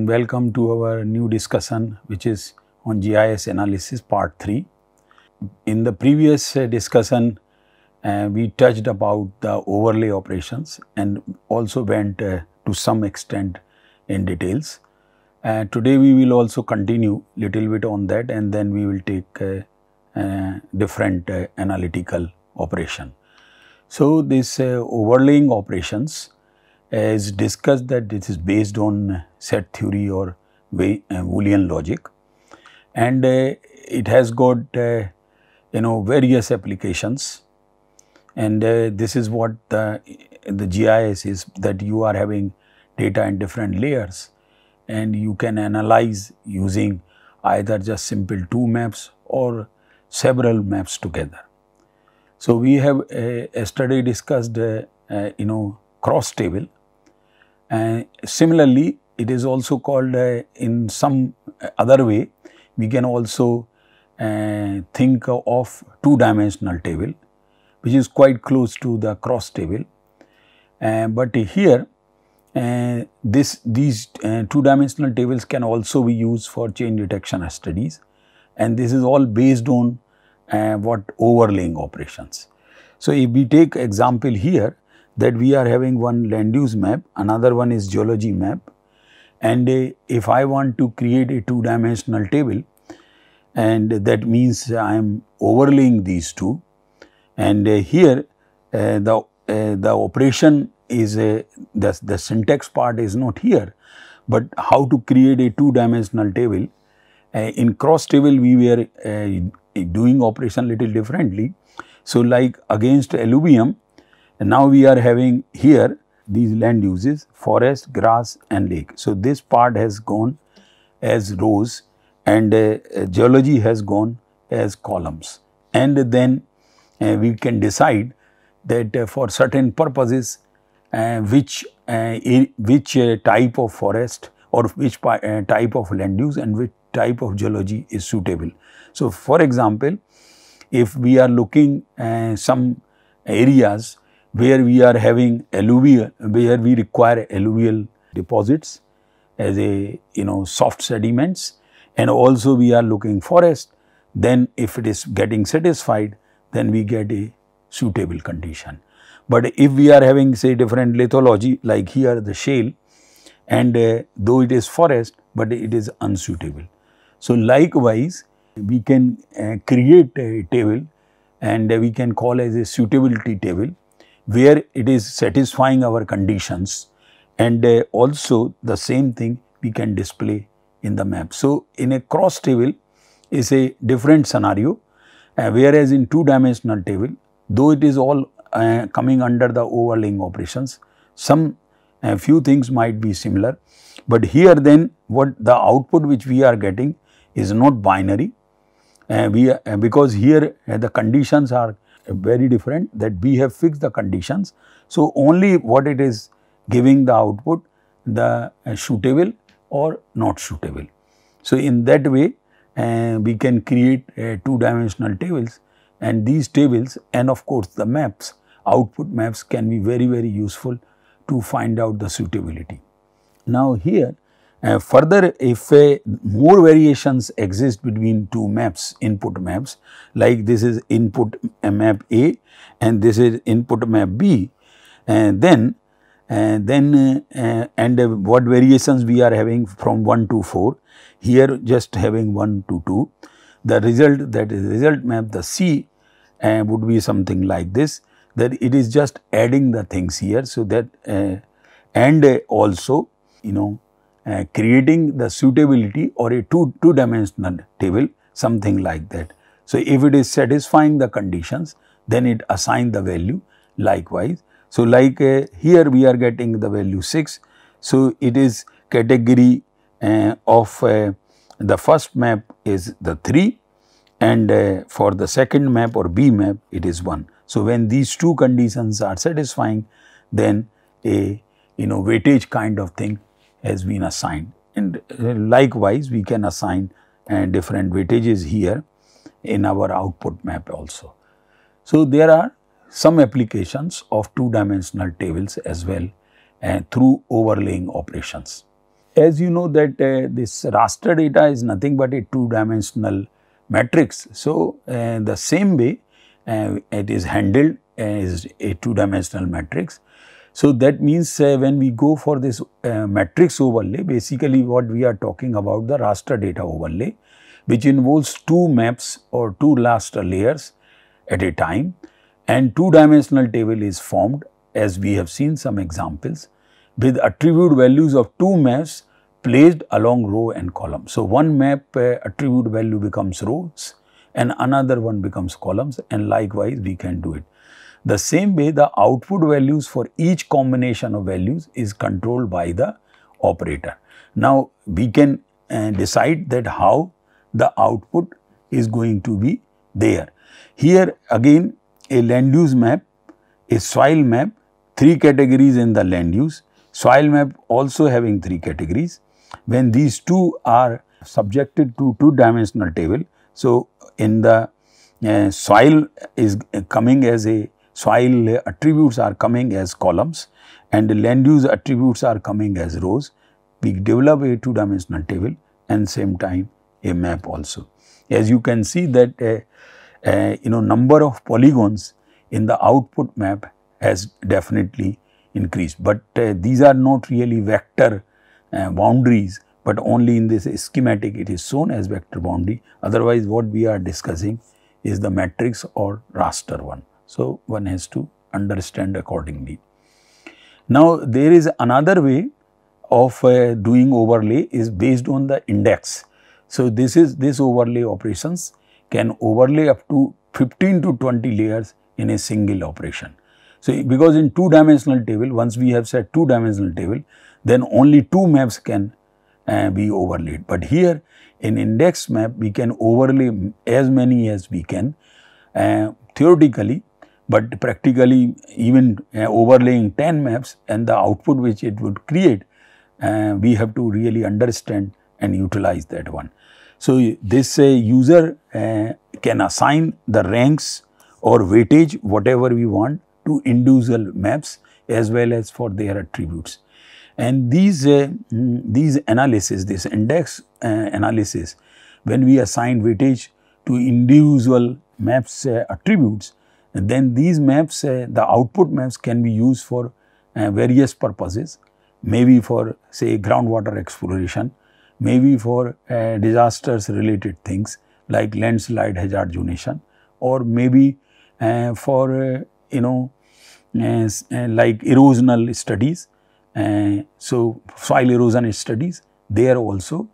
and welcome to our new discussion which is on GIS analysis part 3. In the previous uh, discussion uh, we touched about the overlay operations and also went uh, to some extent in details. Uh, today we will also continue little bit on that and then we will take uh, uh, different analytical operation. So, this overlaying operations is discussed that this is based on set theory or uh, Boolean logic and uh, it has got uh, you know various applications and uh, this is what the, the GIS is that you are having data in different layers and you can analyze using either just simple two maps or several maps together. So we have uh, yesterday discussed uh, you know cross table and uh, similarly, it is also called uh, in some other way, we can also uh, think of two-dimensional table, which is quite close to the cross table. Uh, but here, uh, this these two-dimensional tables can also be used for change detection studies, and this is all based on what overlaying operations. So, if we take example here, that we are having one land use map, another one is geology map and if I want to create a two dimensional table and that means I am overlaying these two and uh, here uh, the, uh, the operation is a, the, the syntax part is not here but how to create a two dimensional table. Uh, in cross table we were uh, doing operation little differently. So like against alluvium and now we are having here these land uses, forest, grass and lake. So this part has gone as rows and uh, geology has gone as columns. And then uh, we can decide that uh, for certain purposes uh, which, uh, which uh, type of forest or which type of land use and which type of geology is suitable. So for example, if we are looking some areas where we are having alluvial, where we require alluvial deposits as a, you know, soft sediments and also we are looking forest, then if it is getting satisfied, then we get a suitable condition. But if we are having say different lithology like here the shale and uh, though it is forest, but it is unsuitable. So, likewise, we can uh, create a table and uh, we can call as a suitability table where it is satisfying our conditions and uh, also the same thing we can display in the map. So, in a cross table is a different scenario uh, whereas in two dimensional table though it is all uh, coming under the overlaying operations some uh, few things might be similar but here then what the output which we are getting is not binary uh, we uh, because here uh, the conditions are very different that we have fixed the conditions. So, only what it is giving the output the uh, shootable or not shootable. So, in that way uh, we can create uh, two dimensional tables and these tables and of course, the maps output maps can be very very useful to find out the suitability. Now, here uh, further, if uh, more variations exist between two maps, input maps, like this is input map A and this is input map B, and then and then uh, uh, uh and uh, what variations we are having from 1 to 4, here just having 1 to 2, the result that is result map the C would be something like this that it is just adding the things here. So, that and also you know uh, creating the suitability or a two, two dimensional table, something like that. So, if it is satisfying the conditions, then it assign the value likewise. So, like uh, here we are getting the value 6. So, it is category uh, of uh, the first map is the 3 and uh, for the second map or B map it is 1. So, when these two conditions are satisfying then a you know weightage kind of thing has been assigned. And uh, likewise, we can assign uh, different weightages here in our output map also. So, there are some applications of two dimensional tables as well uh, through overlaying operations. As you know that uh, this raster data is nothing but a two dimensional matrix. So, uh, the same way uh, it is handled as a two dimensional matrix so, that means uh, when we go for this uh, matrix overlay, basically what we are talking about the raster data overlay, which involves two maps or two raster layers at a time and two dimensional table is formed as we have seen some examples with attribute values of two maps placed along row and column. So, one map uh, attribute value becomes rows and another one becomes columns and likewise we can do it. The same way the output values for each combination of values is controlled by the operator. Now, we can uh, decide that how the output is going to be there. Here again a land use map, a soil map, three categories in the land use, soil map also having three categories. When these two are subjected to two dimensional table, so in the uh, soil is coming as a soil attributes are coming as columns and land use attributes are coming as rows. We develop a two-dimensional table and same time a map also. As you can see that uh, uh, you know number of polygons in the output map has definitely increased, but uh, these are not really vector uh, boundaries but only in this schematic it is shown as vector boundary otherwise what we are discussing is the matrix or raster one. So, one has to understand accordingly. Now, there is another way of uh, doing overlay is based on the index. So, this is this overlay operations can overlay up to 15 to 20 layers in a single operation. So, because in two dimensional table, once we have said two dimensional table, then only two maps can uh, be overlaid. But here in index map, we can overlay as many as we can. Uh, theoretically, but practically even uh, overlaying 10 maps and the output which it would create, uh, we have to really understand and utilize that one. So, this uh, user uh, can assign the ranks or weightage whatever we want to individual maps as well as for their attributes. And these, uh, mm, these analysis, this index uh, analysis, when we assign weightage to individual maps attributes, and then these maps, uh, the output maps can be used for uh, various purposes, maybe for say groundwater exploration, maybe for uh, disasters related things like landslide hazard hazardization or maybe uh, for uh, you know uh, like erosional studies. so, soil erosion studies there also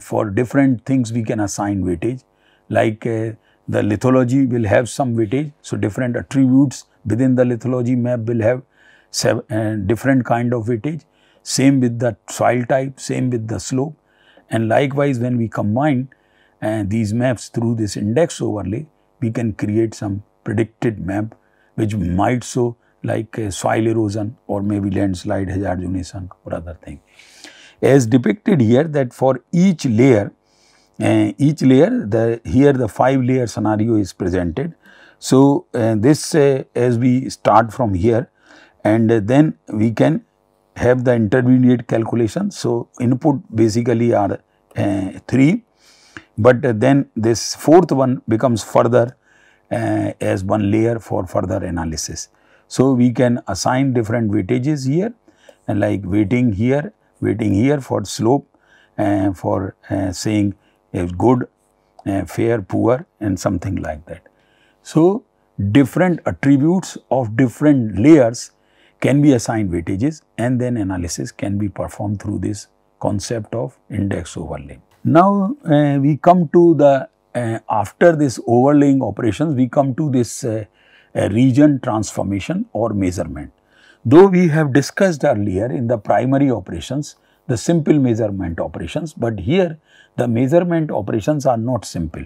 for different things we can assign weightage like the lithology will have some weightage, so different attributes within the lithology map will have uh, different kind of weightage. Same with the soil type, same with the slope. And likewise, when we combine uh, these maps through this index overlay, we can create some predicted map which might show like uh, soil erosion or maybe landslide, hazard hazardonation or other thing. As depicted here that for each layer uh, each layer the here the five layer scenario is presented. So, uh, this uh, as we start from here and then we can have the intermediate calculation. So, input basically are uh, 3, but then this fourth one becomes further uh, as one layer for further analysis. So, we can assign different weightages here and like weighting here, weighting here for slope uh, for saying good, fair, poor and something like that. So, different attributes of different layers can be assigned weightages and then analysis can be performed through this concept of index overlay. Now, uh, we come to the uh, after this overlaying operations, we come to this uh, region transformation or measurement. Though we have discussed earlier in the primary operations the simple measurement operations. But here the measurement operations are not simple.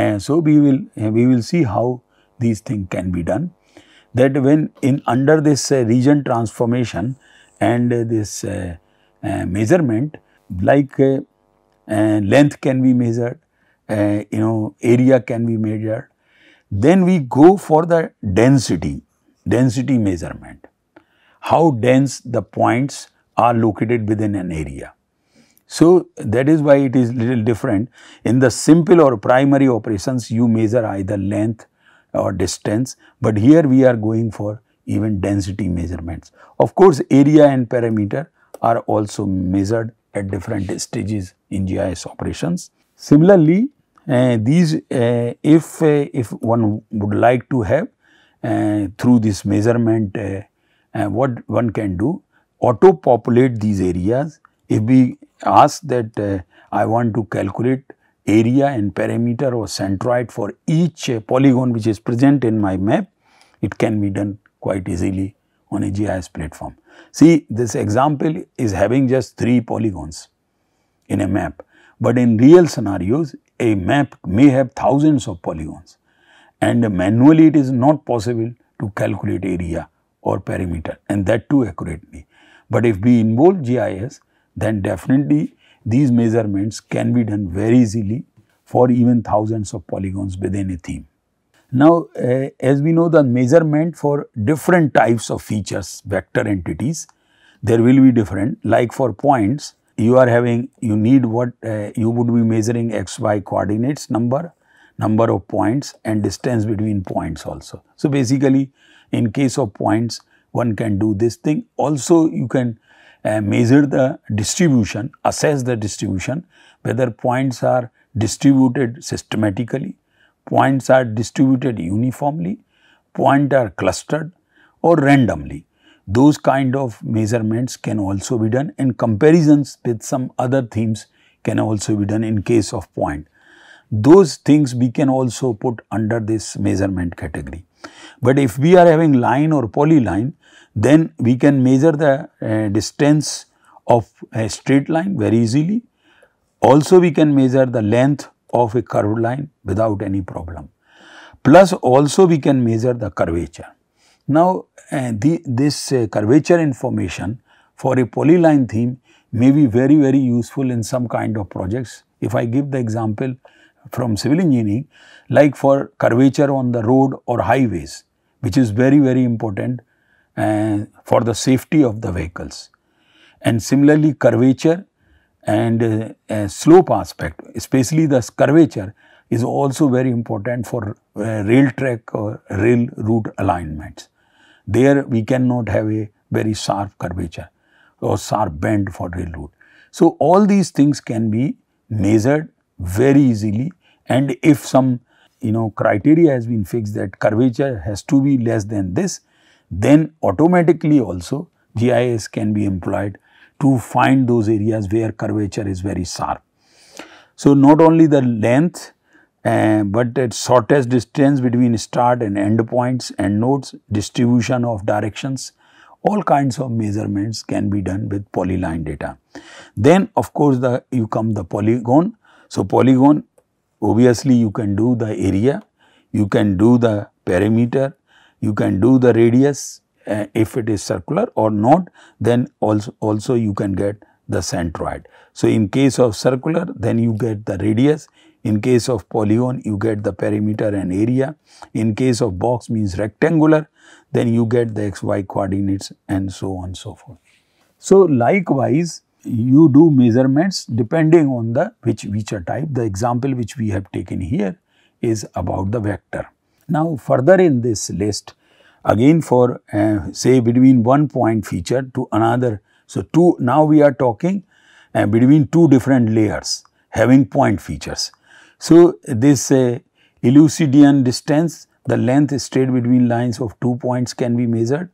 and so we will we will see how these things can be done. That when in under this uh, region transformation and this uh, uh, measurement, like uh, length can be measured, you know area can be measured. Then we go for the density, density measurement. How dense the points are located within an area. So, that is why it is little different. In the simple or primary operations, you measure either length or distance, but here we are going for even density measurements. Of course, area and parameter are also measured at different stages in GIS operations. Similarly, uh, these uh, if uh, if one would like to have uh, through this measurement uh, uh, what one can do auto populate these areas. If we ask that uh, I want to calculate area and perimeter or centroid for each uh, polygon which is present in my map, it can be done quite easily on a GIS platform. See this example is having just 3 polygons in a map, but in real scenarios a map may have thousands of polygons and manually it is not possible to calculate area or perimeter and that too accurately. But if we involve GIS, then definitely these measurements can be done very easily for even thousands of polygons within a theme. Now, uh, as we know the measurement for different types of features, vector entities, there will be different like for points you are having you need what uh, you would be measuring xy coordinates number, number of points and distance between points also. So, basically in case of points one can do this thing. Also, you can uh, measure the distribution, assess the distribution, whether points are distributed systematically, points are distributed uniformly, points are clustered or randomly. Those kind of measurements can also be done and comparisons with some other themes can also be done in case of point. Those things we can also put under this measurement category. But if we are having line or polyline, then we can measure the uh, distance of a straight line very easily. Also we can measure the length of a curved line without any problem. Plus also we can measure the curvature. Now uh, the, this uh, curvature information for a polyline theme may be very very useful in some kind of projects. If I give the example from civil engineering like for curvature on the road or highways which is very very important and for the safety of the vehicles. And similarly, curvature and uh, uh, slope aspect, especially the curvature is also very important for uh, rail track or rail route alignments. There we cannot have a very sharp curvature or sharp bend for rail route. So, all these things can be measured very easily and if some you know criteria has been fixed that curvature has to be less than this then automatically also GIS can be employed to find those areas where curvature is very sharp. So, not only the length uh, but at shortest distance between start and end points and nodes, distribution of directions, all kinds of measurements can be done with polyline data. Then of course, the you come the polygon. So, polygon obviously you can do the area, you can do the perimeter, you can do the radius uh, if it is circular or not then also, also you can get the centroid. So, in case of circular then you get the radius, in case of polygon you get the perimeter and area, in case of box means rectangular then you get the xy coordinates and so on so forth. So, likewise you do measurements depending on the which feature type the example which we have taken here is about the vector. Now, further in this list, again for uh, say between one point feature to another. So, two now we are talking uh, between two different layers having point features. So, this uh, Euclidean distance the length straight between lines of two points can be measured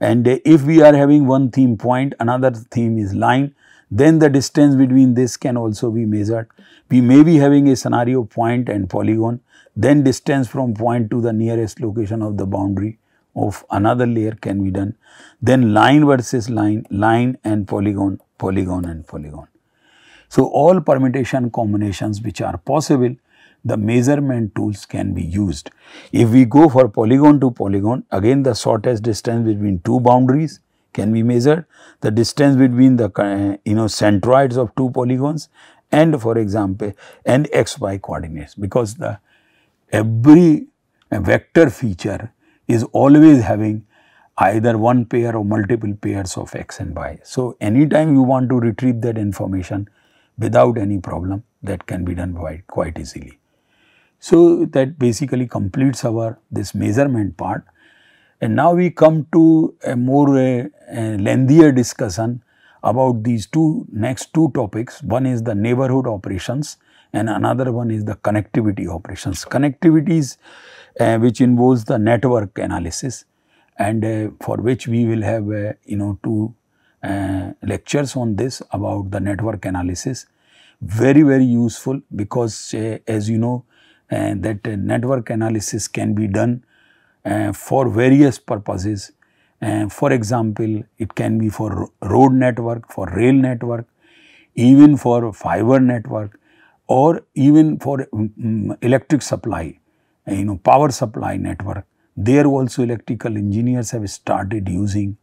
and uh, if we are having one theme point another theme is line then the distance between this can also be measured. We may be having a scenario point and polygon then distance from point to the nearest location of the boundary of another layer can be done. Then line versus line, line and polygon, polygon and polygon. So, all permutation combinations which are possible, the measurement tools can be used. If we go for polygon to polygon, again the shortest distance between two boundaries can be measured, the distance between the uh, you know centroids of two polygons and for example and xy coordinates because the every vector feature is always having either one pair or multiple pairs of x and y. So, anytime you want to retrieve that information without any problem that can be done quite, quite easily. So, that basically completes our this measurement part and now we come to a more a, a lengthier discussion about these two next two topics. One is the neighborhood operations and another one is the connectivity operations. Connectivities uh, which involves the network analysis and uh, for which we will have uh, you know two uh, lectures on this about the network analysis. Very very useful because uh, as you know uh, that network analysis can be done for various purposes. for example, it can be for road network, for rail network, even for fiber network or even for um, electric supply, you know, power supply network. There also electrical engineers have started using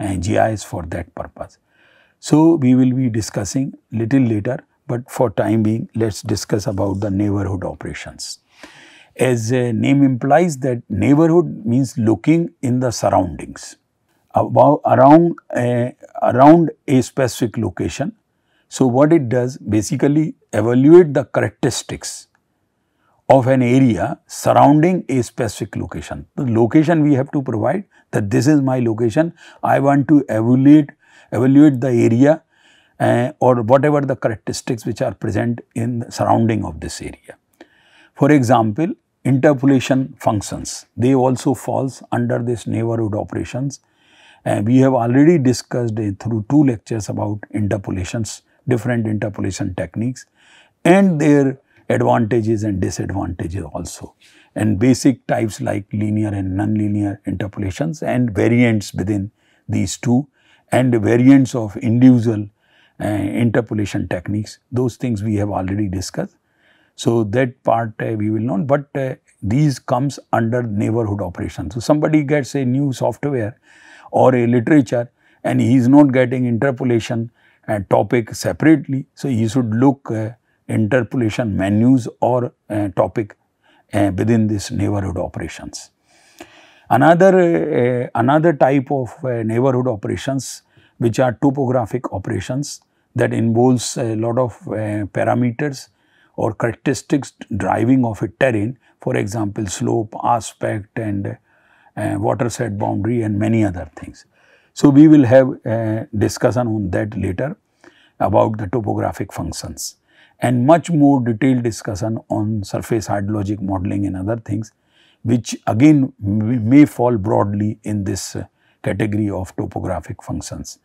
uh, GIS for that purpose. So, we will be discussing little later, but for time being, let us discuss about the neighborhood operations. As the uh, name implies that neighborhood means looking in the surroundings about around a, uh, around a specific location so, what it does basically evaluate the characteristics of an area surrounding a specific location. The location we have to provide that this is my location, I want to evaluate, evaluate the area uh, or whatever the characteristics which are present in the surrounding of this area. For example, interpolation functions, they also falls under this neighborhood operations. Uh, we have already discussed uh, through two lectures about interpolations different interpolation techniques and their advantages and disadvantages also. And basic types like linear and nonlinear interpolations and variants within these two and variants of individual uh, interpolation techniques, those things we have already discussed. So, that part uh, we will not, but uh, these comes under neighborhood operation. So, somebody gets a new software or a literature and he is not getting interpolation uh, topic separately. So you should look uh, interpolation menus or uh, topic uh, within this neighborhood operations. Another, uh, another type of uh, neighborhood operations which are topographic operations that involves a lot of parameters or characteristics driving of a terrain for example slope, aspect and watershed boundary and many other things. So, we will have a discussion on that later about the topographic functions and much more detailed discussion on surface hard logic modeling and other things which again may fall broadly in this uh, category of topographic functions.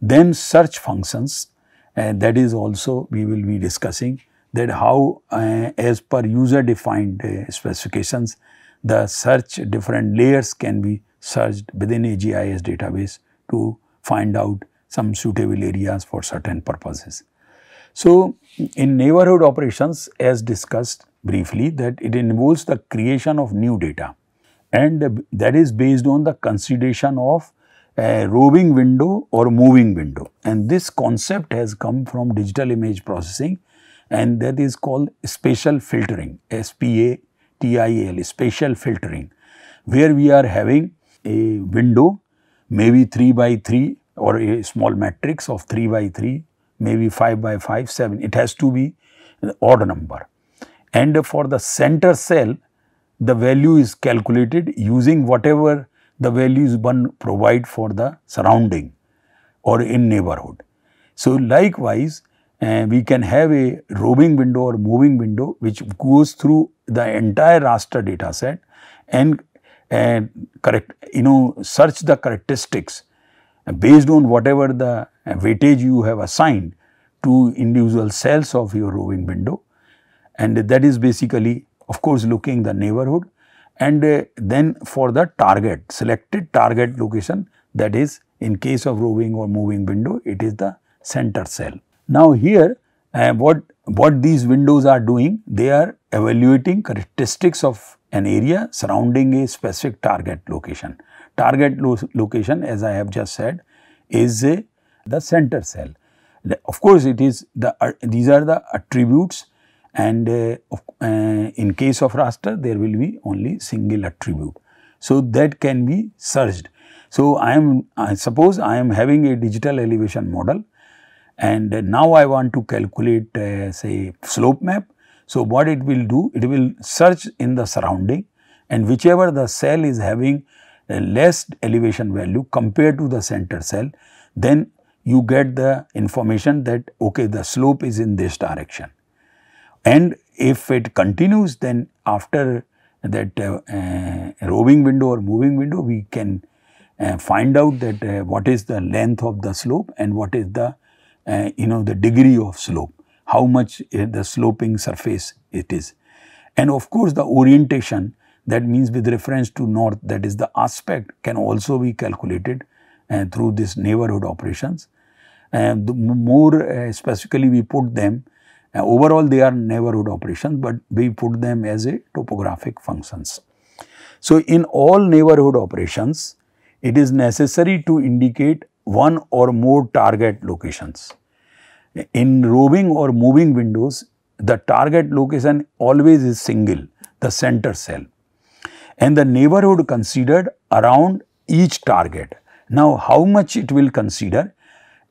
Then search functions uh, that is also we will be discussing that how uh, as per user defined uh, specifications the search different layers can be searched within AGIS database to find out some suitable areas for certain purposes. So, in neighborhood operations as discussed briefly that it involves the creation of new data and that is based on the consideration of a roving window or moving window and this concept has come from digital image processing and that is called spatial filtering SPATIL spatial filtering where we are having a window maybe 3 by 3 or a small matrix of 3 by 3, maybe 5 by 5, 7. It has to be an odd number. And for the center cell, the value is calculated using whatever the values one provide for the surrounding or in neighborhood. So, likewise, uh, we can have a roaming window or moving window which goes through the entire raster data set and and correct, you know, search the characteristics based on whatever the weightage you have assigned to individual cells of your roving window. And that is basically, of course, looking the neighborhood and uh, then for the target, selected target location that is in case of roving or moving window, it is the center cell. Now here uh, what, what these windows are doing, they are evaluating characteristics of an area surrounding a specific target location. Target lo location as I have just said is a, the center cell. The, of course, it is the uh, these are the attributes and uh, of, uh, in case of raster there will be only single attribute. So, that can be searched. So, I am I suppose I am having a digital elevation model and now I want to calculate uh, say slope map so, what it will do? It will search in the surrounding and whichever the cell is having a less elevation value compared to the center cell, then you get the information that okay the slope is in this direction. And if it continues then after that uh, uh, roving window or moving window we can uh, find out that uh, what is the length of the slope and what is the uh, you know the degree of slope how much eh, the sloping surface it is. And of course, the orientation that means with reference to north that is the aspect can also be calculated uh, through this neighborhood operations. And more uh, specifically we put them overall they are neighborhood operations but we put them as a topographic functions. So, in all neighborhood operations it is necessary to indicate one or more target locations in roving or moving windows, the target location always is single, the center cell, and the neighborhood considered around each target. Now, how much it will consider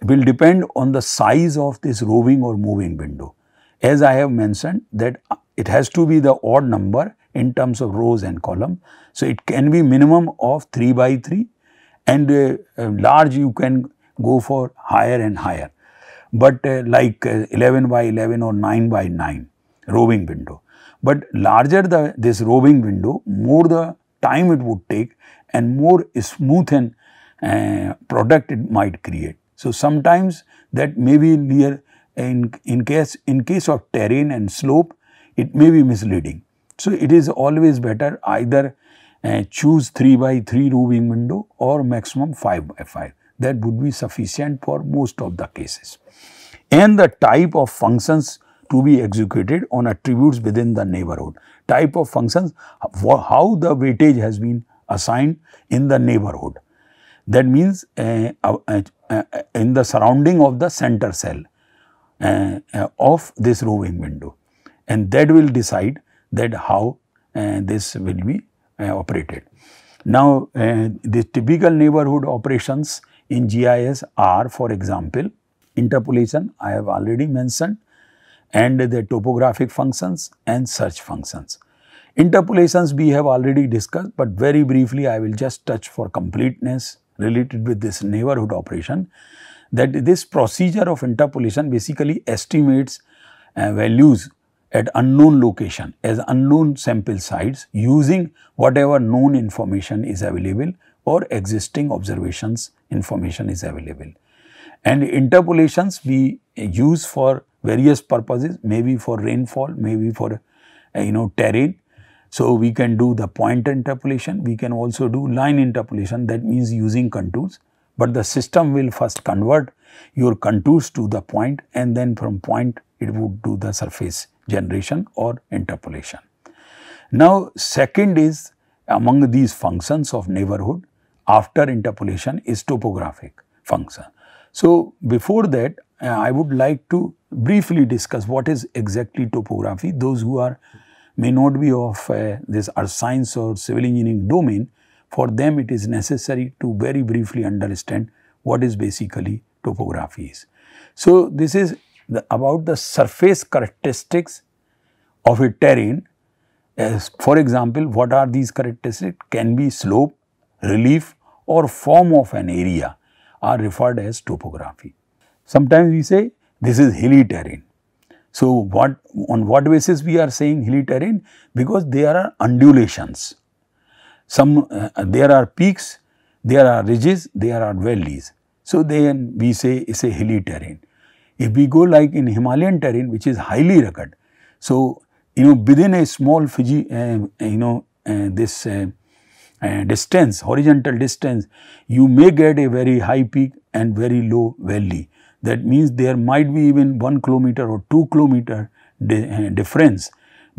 will depend on the size of this roving or moving window. As I have mentioned that it has to be the odd number in terms of rows and column. So, it can be minimum of 3 by 3 and uh, large you can go for higher and higher but uh, like uh, 11 by 11 or 9 by 9 roving window. But larger the this roving window, more the time it would take and more smooth and uh, product it might create. So sometimes that may be near in, in case in case of terrain and slope, it may be misleading. So it is always better either uh, choose 3 by 3 roving window or maximum 5 by 5. That would be sufficient for most of the cases and the type of functions to be executed on attributes within the neighborhood. Type of functions, how the weightage has been assigned in the neighborhood. That means uh, uh, uh, uh in the surrounding of the center cell uh, uh, of this roving window and that will decide that how this will be operated. Now, the typical neighborhood operations in GIS are for example, interpolation I have already mentioned and the topographic functions and search functions. Interpolations we have already discussed but very briefly I will just touch for completeness related with this neighborhood operation that this procedure of interpolation basically estimates uh, values at unknown location as unknown sample sites using whatever known information is available or existing observations information is available. And interpolations we use for various purposes, maybe for rainfall, maybe for uh, you know terrain. So, we can do the point interpolation, we can also do line interpolation that means using contours, but the system will first convert your contours to the point and then from point it would do the surface generation or interpolation. Now, second is among these functions of neighborhood after interpolation is topographic function. So, before that uh, I would like to briefly discuss what is exactly topography. Those who are may not be of uh, this earth science or civil engineering domain, for them it is necessary to very briefly understand what is basically topography is. So, this is the, about the surface characteristics of a terrain. As for example, what are these characteristics? Can be slope, relief or form of an area are referred as topography. Sometimes we say this is hilly terrain. So, what on what basis we are saying hilly terrain? Because there are undulations. Some uh, there are peaks, there are ridges, there are valleys. So, then we say it's a hilly terrain. If we go like in Himalayan terrain which is highly rugged, so you know within a small Fiji, uh, you know uh, this uh, uh, distance, horizontal distance, you may get a very high peak and very low valley. That means there might be even 1 kilometer or 2 kilometer di uh, difference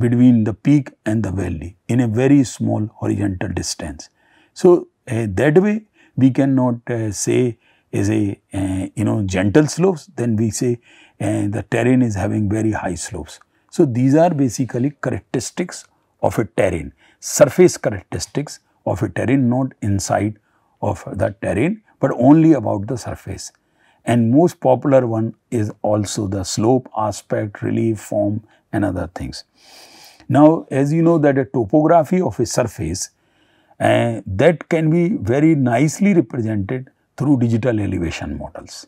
between the peak and the valley in a very small horizontal distance. So, uh, that way we cannot eh, say is a you know gentle slopes then we say the terrain is having very high slopes. So, these are basically characteristics of a terrain, surface characteristics of a terrain, not inside of that terrain, but only about the surface. And most popular one is also the slope, aspect, relief, form and other things. Now, as you know that a topography of a surface uh, that can be very nicely represented through digital elevation models.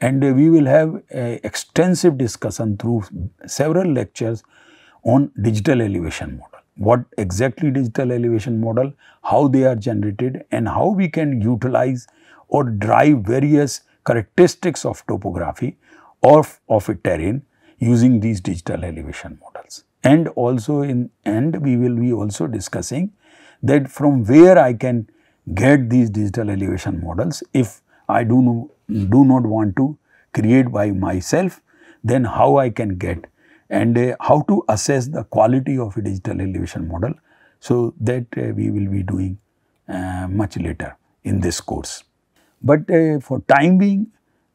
And uh, we will have extensive discussion through several lectures on digital elevation models what exactly digital elevation model, how they are generated and how we can utilize or drive various characteristics of topography or of a terrain using these digital elevation models. And also in end we will be also discussing that from where I can get these digital elevation models if I do, no, do not want to create by myself then how I can get and uh, how to assess the quality of a digital elevation model. So, that uh, we will be doing uh, much later in this course. But uh, for time being,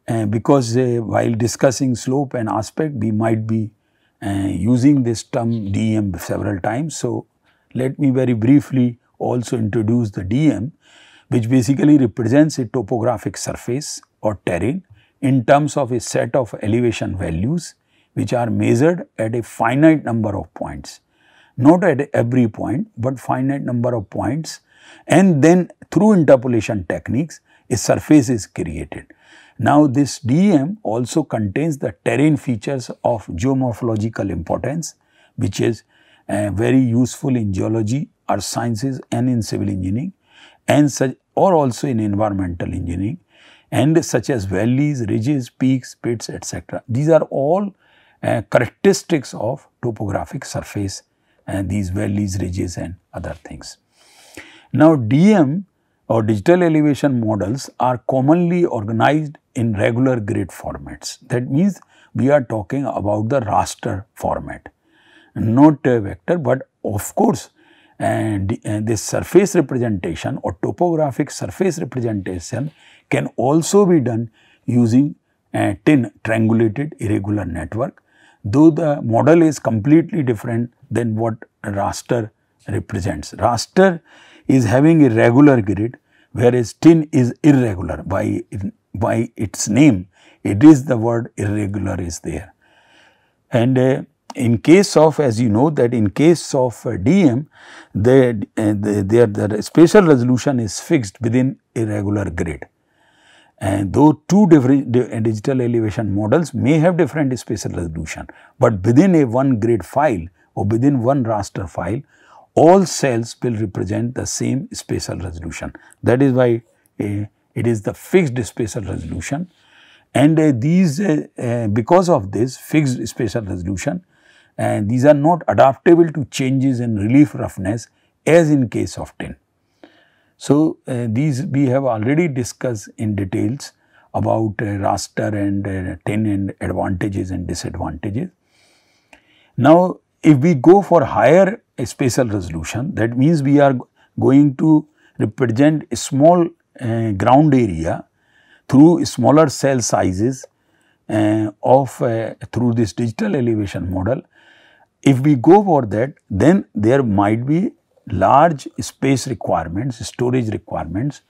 uh, because uh, while discussing slope and aspect, we might be using this term DM several times. So, let me very briefly also introduce the DM, which basically represents a topographic surface or terrain in terms of a set of elevation values which are measured at a finite number of points. Not at every point, but finite number of points. And then through interpolation techniques, a surface is created. Now, this DEM also contains the terrain features of geomorphological importance, which is uh, very useful in geology, earth sciences and in civil engineering and such or also in environmental engineering and such as valleys, ridges, peaks, pits, etc. These are all uh, characteristics of topographic surface and uh, these valleys, ridges and other things. Now, DM or digital elevation models are commonly organized in regular grid formats. That means we are talking about the raster format, not a vector, but of course, and, and uh, this surface representation or topographic surface representation can also be done using a uh, tin triangulated irregular network though the model is completely different than what raster represents. Raster is having a regular grid whereas tin is irregular by, by its name it is the word irregular is there. And uh, in case of as you know that in case of uh, DM the uh, the their, their spatial resolution is fixed within irregular grid and though two different uh, digital elevation models may have different spatial resolution, but within a one grid file or within one raster file, all cells will represent the same spatial resolution. That is why uh, it is the fixed spatial resolution and uh, these uh, uh because of this fixed spatial resolution and uh, these are not adaptable to changes in relief roughness as in case of tin. So, uh, these we have already discussed in details about uh, raster and uh, and advantages and disadvantages. Now, if we go for higher uh, spatial resolution that means we are going to represent a small uh, ground area through smaller cell sizes uh, of through this digital elevation model. If we go for that then there might be large space requirements, storage requirements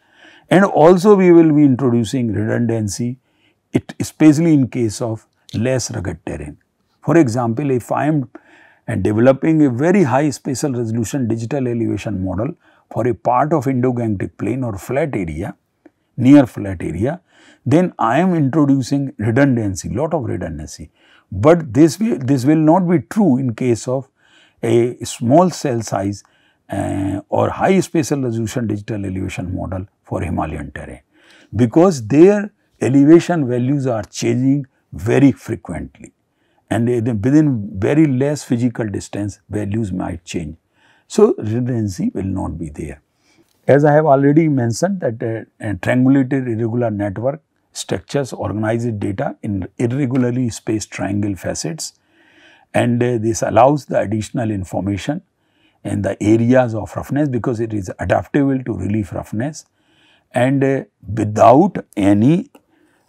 and also we will be introducing redundancy it especially in case of less rugged terrain. For example, if I am developing a very high spatial resolution digital elevation model for a part of Indo-Gangetic plain or flat area, near flat area, then I am introducing redundancy, lot of redundancy. But this will, this will not be true in case of a small cell size uh, or high spatial resolution digital elevation model for Himalayan terrain because their elevation values are changing very frequently and within very less physical distance values might change. So, redundancy will not be there. As I have already mentioned that uh, triangulated irregular network structures organize data in irregularly spaced triangle facets and uh, this allows the additional information in the areas of roughness because it is adaptable to relief roughness and uh, without any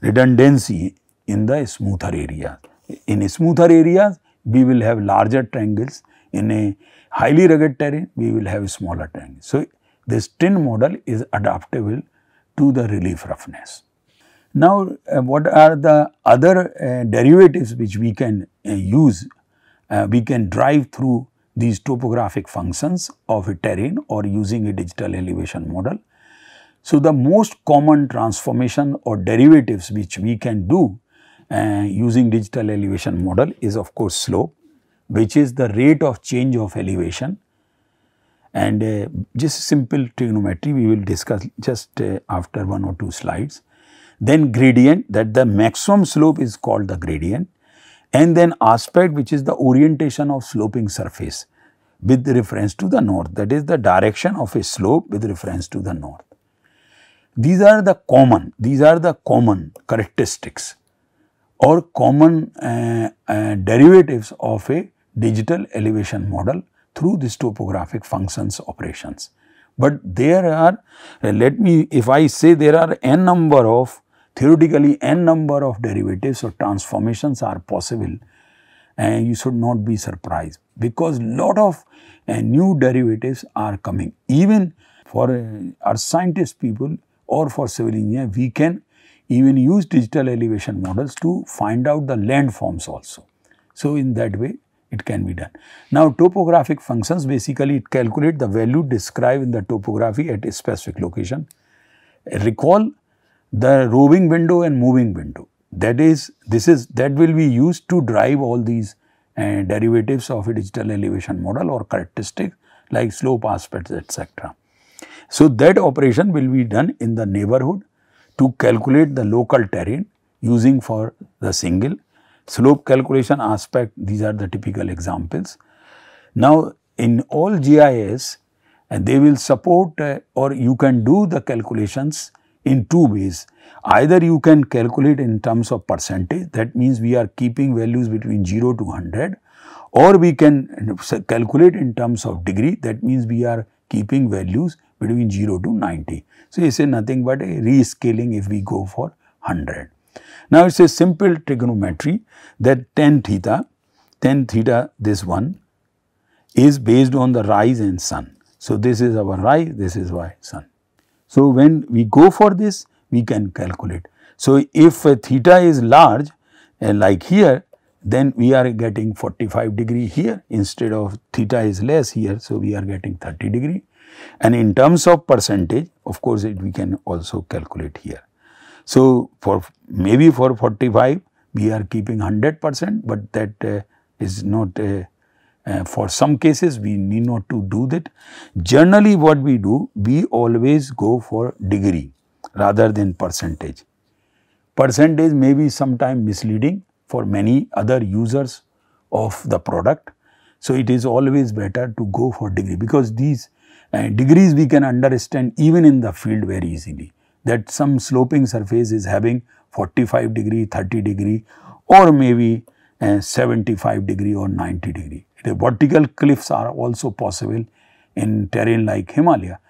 redundancy in the smoother area. In smoother areas, we will have larger triangles. In a highly rugged terrain, we will have smaller triangles. So, this tin model is adaptable to the relief roughness. Now, uh, what are the other uh, derivatives which we can uh, use? Uh, we can drive through these topographic functions of a terrain or using a digital elevation model. So, the most common transformation or derivatives which we can do uh, using digital elevation model is of course slope which is the rate of change of elevation and uh, just simple trigonometry we will discuss just uh, after one or two slides. Then gradient that the maximum slope is called the gradient and then aspect which is the orientation of sloping surface with reference to the north that is the direction of a slope with reference to the north. These are the common, these are the common characteristics or common uh, uh, derivatives of a digital elevation model through these topographic functions operations. But there are, uh, let me, if I say there are n number of theoretically n number of derivatives or transformations are possible and you should not be surprised because lot of uh, new derivatives are coming. Even for uh, eh, our scientist people or for civil engineer, we can even use digital elevation models to find out the landforms also. So, in that way it can be done. Now, topographic functions basically it calculate the value described in the topography at a specific location. Recall the roving window and moving window. That is, this is, that will be used to drive all these uh, derivatives of a digital elevation model or characteristics like slope aspects, etc. So, that operation will be done in the neighborhood to calculate the local terrain using for the single slope calculation aspect. These are the typical examples. Now, in all GIS, and eh, they will support uh, or you can do the calculations in two ways. Either you can calculate in terms of percentage that means we are keeping values between 0 to 100 or we can calculate in terms of degree that means we are keeping values between 0 to 90. So, it is nothing but a rescaling if we go for 100. Now, it is a simple trigonometry that tan theta, tan theta this one is based on the rise and sun. So, this is our rise, this is our sun. So, when we go for this we can calculate. So, if theta is large uh, like here then we are getting 45 degree here instead of theta is less here. So, we are getting 30 degree and in terms of percentage of course, it we can also calculate here. So, for maybe for 45 we are keeping 100 percent, but that uh, is not a uh, uh, for some cases, we need not to do that. Generally, what we do, we always go for degree rather than percentage. Percentage may be sometime misleading for many other users of the product. So, it is always better to go for degree because these uh, degrees we can understand even in the field very easily that some sloping surface is having 45 degree, 30 degree or maybe uh, 75 degree or 90 degree. The vertical cliffs are also possible in terrain like Himalaya,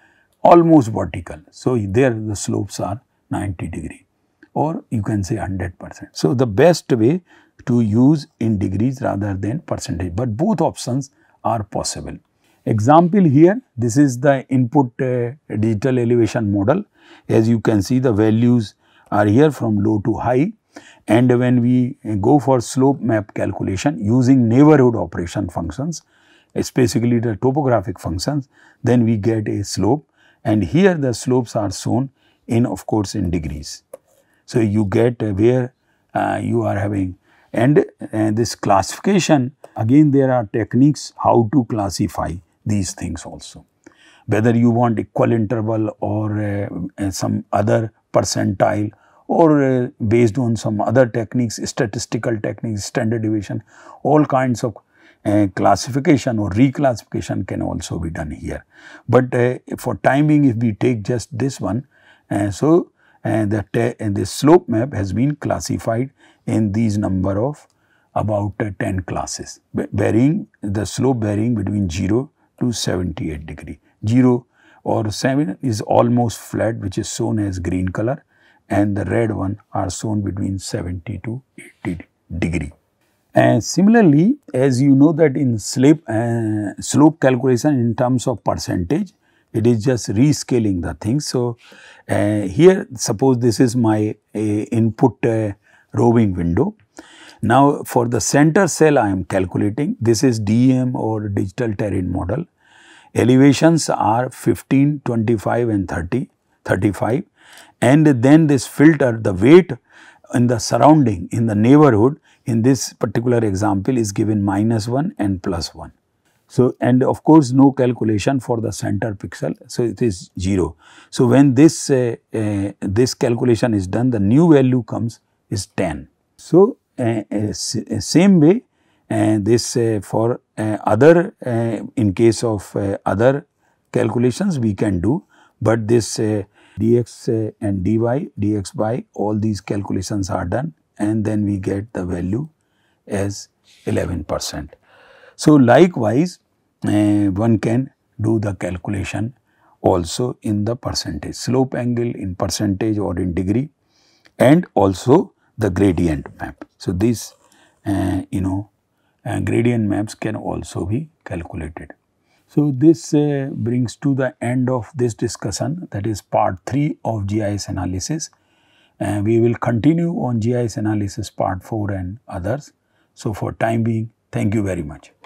almost vertical. So, there the slopes are 90 degree or you can say 100 percent. So, the best way to use in degrees rather than percentage, but both options are possible. Example here, this is the input uh, digital elevation model. As you can see, the values are here from low to high and when we go for slope map calculation using neighborhood operation functions, it's basically the topographic functions, then we get a slope and here the slopes are shown in of course in degrees. So, you get where uh, you are having and uh, this classification again there are techniques how to classify these things also. Whether you want equal interval or uh, uh some other percentile or uh, based on some other techniques, statistical techniques, standard deviation, all kinds of uh, classification or reclassification can also be done here. But uh, for timing if we take just this one, uh, so the, uh, the uh, slope map has been classified in these number of about 10 classes varying the slope varying between 0 to 78 degree. 0 or 7 is almost flat which is shown as green color and the red one are shown between 70 to 80 degree. And similarly, as you know that in slope, uh, slope calculation in terms of percentage, it is just rescaling the thing. So, uh, here suppose this is my uh, input uh, roving window. Now, for the center cell I am calculating, this is DM or digital terrain model. Elevations are 15, 25 and 30, 35 and then this filter the weight in the surrounding in the neighborhood in this particular example is given minus 1 and plus 1. So, and of course, no calculation for the center pixel. So, it is 0. So, when this, uh, uh, this calculation is done, the new value comes is 10. So, uh, uh, uh same way uh, this for other in case of other calculations we can do, but this dx and dy, dx by, all these calculations are done and then we get the value as 11 percent. So, likewise uh, one can do the calculation also in the percentage slope angle in percentage or in degree and also the gradient map. So, these uh, you know uh, gradient maps can also be calculated. So, this uh, brings to the end of this discussion that is part 3 of GIS analysis. we will continue on GIS analysis part 4 and others. So, for time being, thank you very much.